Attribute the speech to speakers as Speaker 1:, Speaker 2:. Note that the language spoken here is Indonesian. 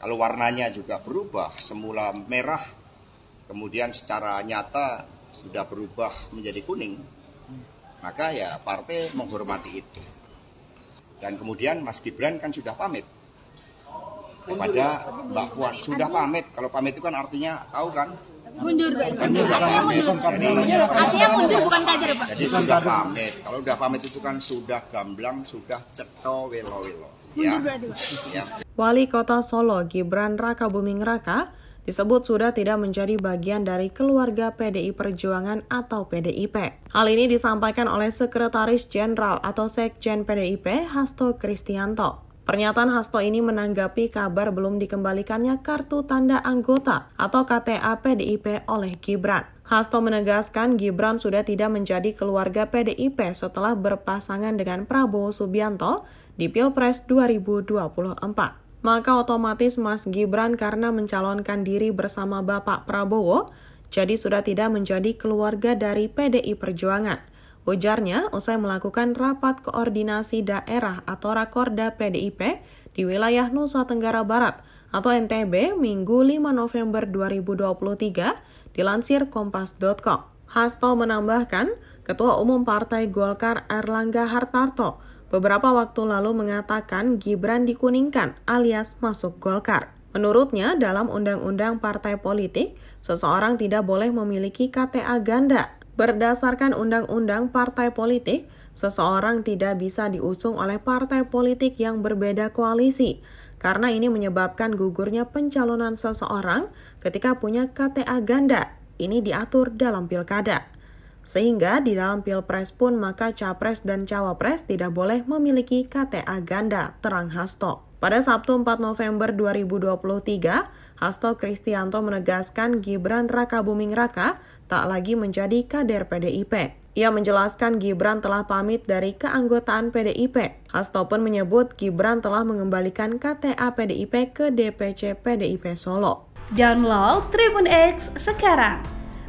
Speaker 1: Kalau warnanya juga berubah, semula merah, kemudian secara nyata sudah berubah menjadi kuning, maka ya partai menghormati itu. Dan kemudian Mas Gibran kan sudah pamit kepada ya? Mbak Puan. Sudah pamit, kalau pamit itu kan artinya tahu kan mundur pak artinya mundur artinya mundur bukan kader pak jadi sudah pamit kalau sudah pamit itu kan sudah gamblang sudah ceto welo welo ya.
Speaker 2: Wali Kota Solo Gibran Raka Buming Raka disebut sudah tidak menjadi bagian dari keluarga PDI Perjuangan atau PDIP. Hal ini disampaikan oleh Sekretaris Jenderal atau Sekjen PDIP Hasto Kristianto. Pernyataan Hasto ini menanggapi kabar belum dikembalikannya kartu tanda anggota atau KTA PDIP oleh Gibran. Hasto menegaskan Gibran sudah tidak menjadi keluarga PDIP setelah berpasangan dengan Prabowo Subianto di Pilpres 2024. Maka otomatis Mas Gibran karena mencalonkan diri bersama Bapak Prabowo, jadi sudah tidak menjadi keluarga dari PDI Perjuangan. Ujarnya, usai melakukan rapat koordinasi daerah atau Rakorda PDIP di wilayah Nusa Tenggara Barat atau NTB Minggu 5 November 2023, dilansir kompas.com. Hasto menambahkan, Ketua Umum Partai Golkar Erlangga Hartarto beberapa waktu lalu mengatakan Gibran dikuningkan alias masuk Golkar. Menurutnya, dalam undang-undang partai politik, seseorang tidak boleh memiliki KTA ganda Berdasarkan undang-undang partai politik, seseorang tidak bisa diusung oleh partai politik yang berbeda koalisi karena ini menyebabkan gugurnya pencalonan seseorang ketika punya KTA ganda. Ini diatur dalam pilkada. Sehingga di dalam Pilpres pun maka Capres dan Cawapres tidak boleh memiliki KTA ganda, terang Hasto. Pada Sabtu 4 November 2023, Hasto Kristianto menegaskan Gibran Raka Buming Raka tak lagi menjadi kader PDIP. Ia menjelaskan Gibran telah pamit dari keanggotaan PDIP. Hasto pun menyebut Gibran telah mengembalikan KTA PDIP ke DPC PDIP Solo. Download Tribun X sekarang